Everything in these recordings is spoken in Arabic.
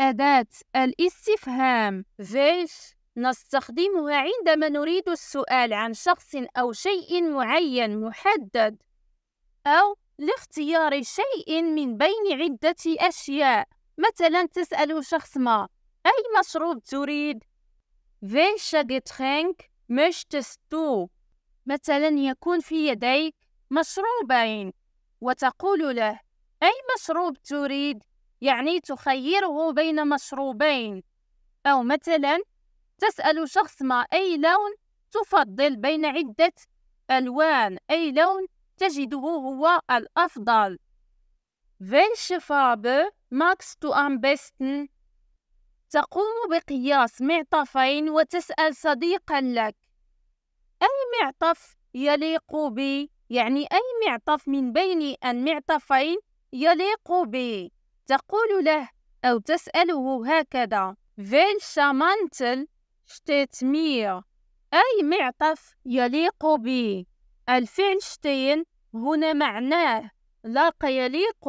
أداة الاستفهام this نستخدمها عندما نريد السؤال عن شخص أو شيء معين محدد أو لاختيار شيء من بين عدة أشياء مثلا تسأل شخص ما أي مشروب تريد؟ welche Getränk möchtest du؟ مثلا يكون في يديك مشروبين وتقول له أي مشروب تريد؟ يعني تخيره بين مشروبين أو مثلا تسأل شخص ما أي لون تفضل بين عدة ألوان أي لون تجده هو الأفضل Welche Farbe magst du am besten? تقوم بقياس معطفين وتسأل صديقا لك أي معطف يليق بي؟ يعني أي معطف من بين المعطفين يليق بي؟ تقول له أو تسأله هكذا شامانتل شتيت مير أي معطف يليق بي الفعل شتين هنا معناه لاق يليق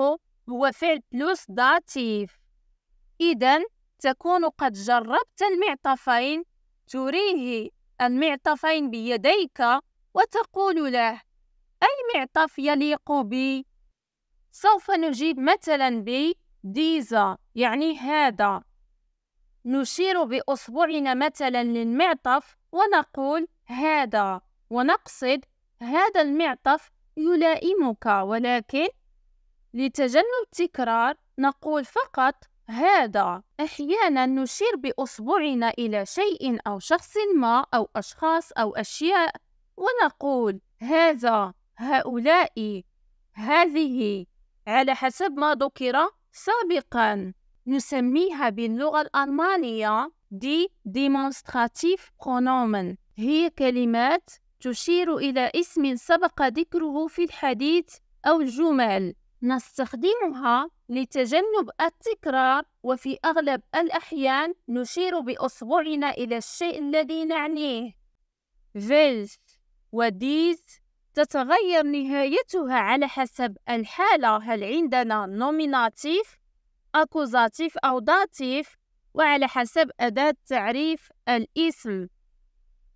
هو فعل بلوس داتيف إذا تكون قد جربت المعطفين تريه المعطفين بيديك وتقول له أي معطف يليق بي؟ سوف نجيب مثلا ب ديزا يعني هذا نشير بإصبعنا مثلا للمعطف ونقول هذا ونقصد هذا المعطف يلائمك ولكن لتجنب التكرار نقول فقط هذا أحيانا نشير بإصبعنا إلى شيء أو شخص ما أو أشخاص أو أشياء ونقول هذا هؤلاء هذه على حسب ما ذكر سابقا نسميها باللغة الألمانية دي ديمونستراتيف برونومن هي كلمات تشير إلى اسم سبق ذكره في الحديث أو الجمل نستخدمها لتجنب التكرار وفي أغلب الأحيان نشير بأصبعنا إلى الشيء الذي نعنيه will وديز تتغير نهايتها على حسب الحالة هل عندنا نوميناتيف أكوزاتيف أو داتيف وعلى حسب أداة تعريف الاسم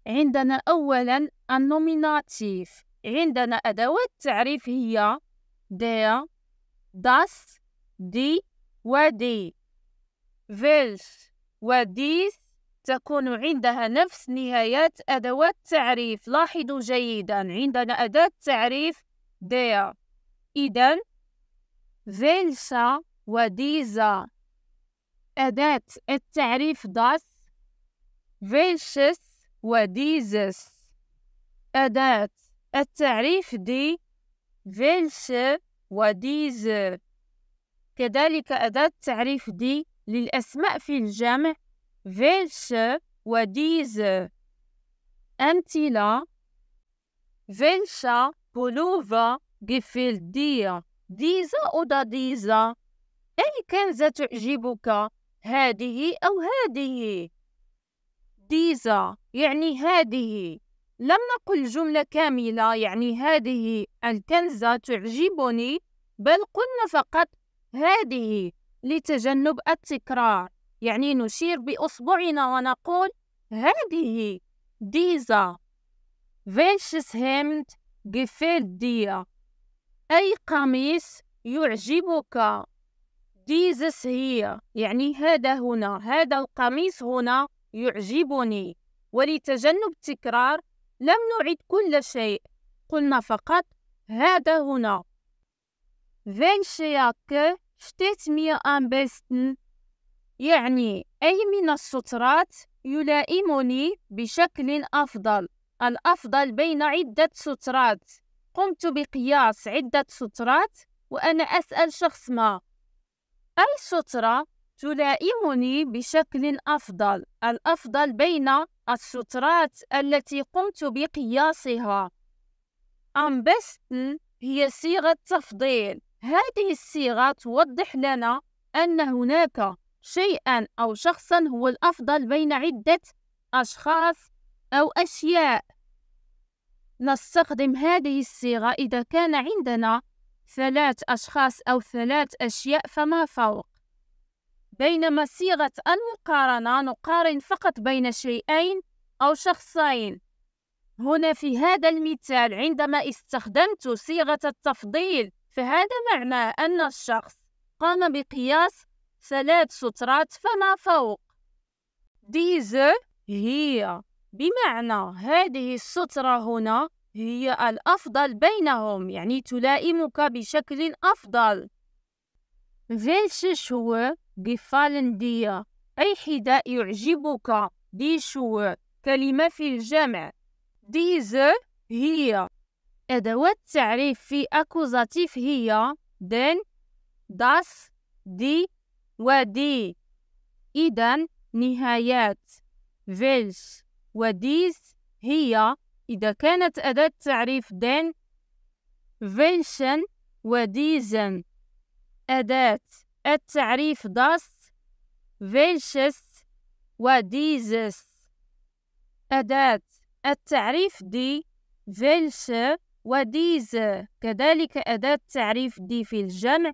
عندنا أولا النوميناتيف عندنا أدوات التعريف هي دا داس دي ودي فيلس وديس تكون عندها نفس نهايات أدوات التعريف لاحظوا جيدا عندنا أداة تعريف دير إذا فيلسا وديزا أداة التعريف داس فيلشس وديزس أداة التعريف دي فيلش وديزر كذلك أداة تعريف دي للأسماء في الجمع welche ou diese Antila welcher Pullover gefällt dir? Dieser oder dieser? أي كنزة تعجبك هذه أو هذه ديزا يعني هذه لم نقل جملة كاملة يعني هذه الكنزة تعجبني بل قلنا فقط هذه لتجنب التكرار يعني نشير بإصبعنا ونقول هذه ديزا فيشس هيمد جفيل ديا أي قميص يعجبك ديزس هي يعني هذا هنا هذا القميص هنا يعجبني ولتجنب التكرار لم نعد كل شيء قلنا فقط هذا هنا welche شتيت ميا mir am يعني أي من السترات يلائمني بشكل أفضل الأفضل بين عدة سترات قمت بقياس عدة سترات وأنا أسأل شخص ما أي سترة تلائمني بشكل أفضل الأفضل بين السترات التي قمت بقياسها am besten هي صيغة تفضيل هذه الصيغة توضح لنا أن هناك شيئا أو شخصا هو الأفضل بين عدة أشخاص أو أشياء نستخدم هذه الصيغة إذا كان عندنا ثلاث أشخاص أو ثلاث أشياء فما فوق بينما صيغة المقارنة نقارن فقط بين شيئين أو شخصين هنا في هذا المثال عندما استخدمت صيغة التفضيل فهذا معناه أن الشخص قام بقياس ثلاث سترات فما فوق ديز هي بمعنى هذه السترة هنا هي الأفضل بينهم يعني تلائمك بشكل أفضل فيش هو gefallen دي أي حذاء يعجبك دي شو كلمة في الجمع ديز هي أدوات تعريف في أكوزاتيف هي دن داس دي دي إذا نهايات فيلش ديز هي إذا كانت أداة تعريف دين فيلشن ديزن أداة التعريف داس فيلشس ديزس أداة التعريف دي فيلش وديز كذلك أداة تعريف دي في الجمع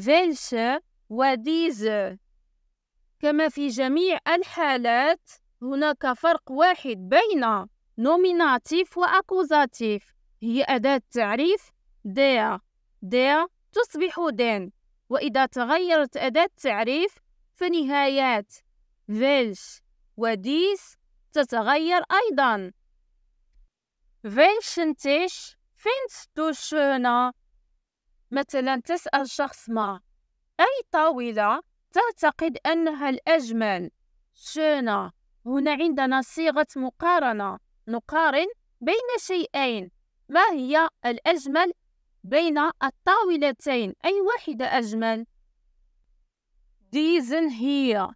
فيلش وديز كما في جميع الحالات هناك فرق واحد بين نوميناتيف وأكوزاتيف هي أداة تعريف der دي تصبح دين وإذا تغيرت أداة تعريف فنهايات فيلش وديس تتغير أيضا فيلشنتيش Tisch findest du مثلا تسأل شخص ما أي طاولة تعتقد أنها الأجمل شونا هنا عندنا صيغة مقارنة نقارن بين شيئين ما هي الأجمل بين الطاولتين أي واحدة أجمل ديزن هي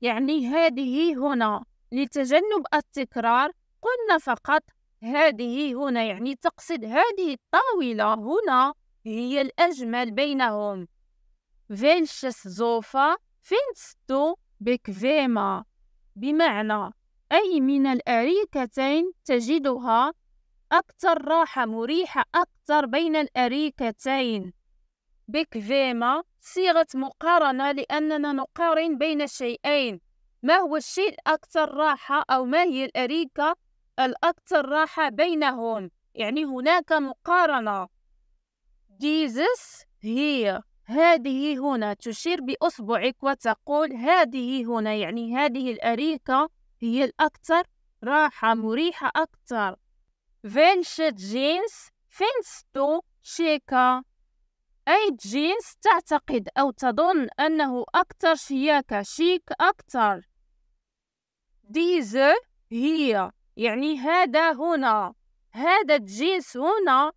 يعني هذه هنا لتجنب التكرار قلنا فقط هذه هنا يعني تقصد هذه الطاولة هنا هي الأجمل بينهم welches زوفا findest du بمعنى أي من الأريكتين تجدها أكثر راحة مريحة أكثر بين الأريكتين بكفيما صيغة مقارنة لأننا نقارن بين شيئين ما هو الشيء الأكثر راحة أو ما هي الأريكة الأكثر راحة بينهم يعني هناك مقارنة dieses hier هذه هنا تشير بإصبعك وتقول هذه هنا يعني هذه الأريكة هي الأكثر راحة مريحة أكثر فينشت جينز فينستو شيكا أي جينز تعتقد أو تظن أنه أكثر شياكة شيك أكثر ديزه هي يعني هذا هنا هذا الجنس هنا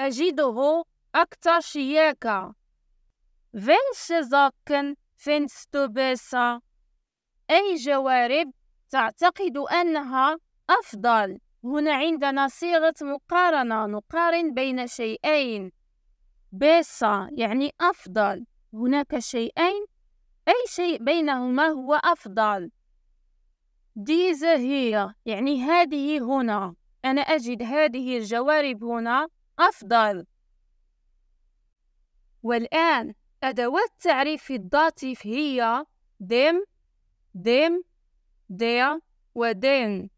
أجده أكثر شياكة فينش zakken finst du besser أي جوارب تعتقد أنها أفضل هنا عندنا صيغة مقارنة نقارن بين شيئين بيسا يعني أفضل هناك شيئين أي شيء بينهما هو أفضل ديزا هي يعني هذه هنا أنا أجد هذه الجوارب هنا أفضل والآن أدوات تعريف الداتيف هي ديم ديم ديا ودين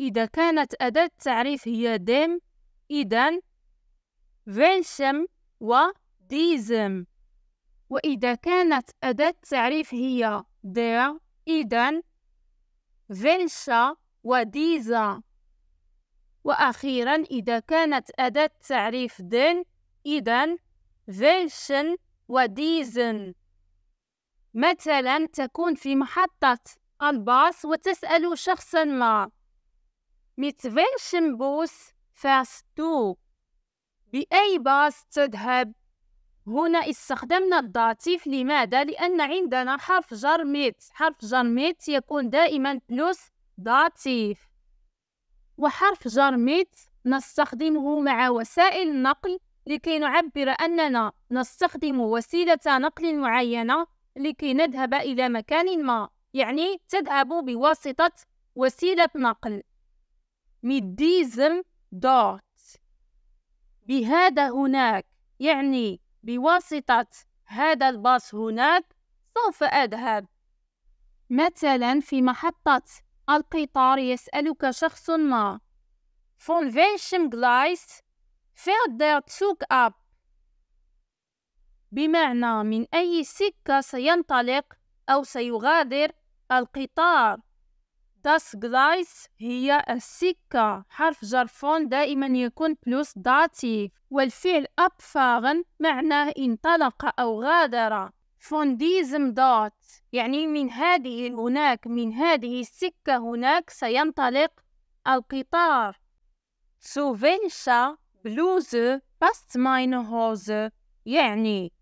إذا كانت أداة التعريف هي ديم إذا فينشم وديزم وإذا كانت أداة التعريف هي دير إذا فينشا وديزا وأخيرا إذا كانت أداة التعريف دين إذا welchen وديزن مثلا تكون في محطة الباص وتسأل شخصا ما ميت welchem بوس فاستو بأي باص تذهب هنا استخدمنا الداتيف لماذا لأن عندنا حرف جر ميت حرف جر ميت يكون دائما بلوس داتيف وحرف جر ميت نستخدمه مع وسائل النقل لكي نعبر أننا نستخدم وسيلة نقل معينة لكي نذهب إلى مكان ما يعني تذهب بواسطة وسيلة نقل mit diesem dort بهذا هناك يعني بواسطة هذا الباص هناك سوف أذهب مثلا في محطة القطار يسألك شخص ما von welchem Gleis Faire der أب بمعنى من أي سكة سينطلق أو سيغادر القطار Das Gleis هي السكة حرف جرفون دائما يكون بلوس داتيف والفعل abfahren معناه انطلق أو غادر فون ديزم dort يعني من هذه هناك من هذه السكة هناك سينطلق القطار سوفينشا بلوزة بس ماين هوزة يعني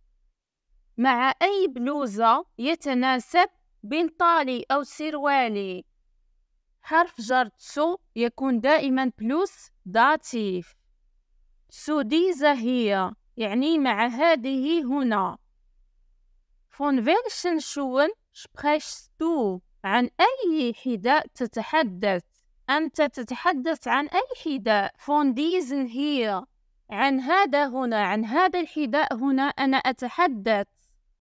مع أي بلوزة يتناسب بنطالي أو سروالي حرف جر سو يكون دائما بلوس داتيف ديزا هي يعني مع هذه هنا فون فيلشن شون sprichst تو عن أي حذاء تتحدث أنت تتحدث عن أي حذاء فون هي عن هذا هنا عن هذا الحذاء هنا أنا أتحدث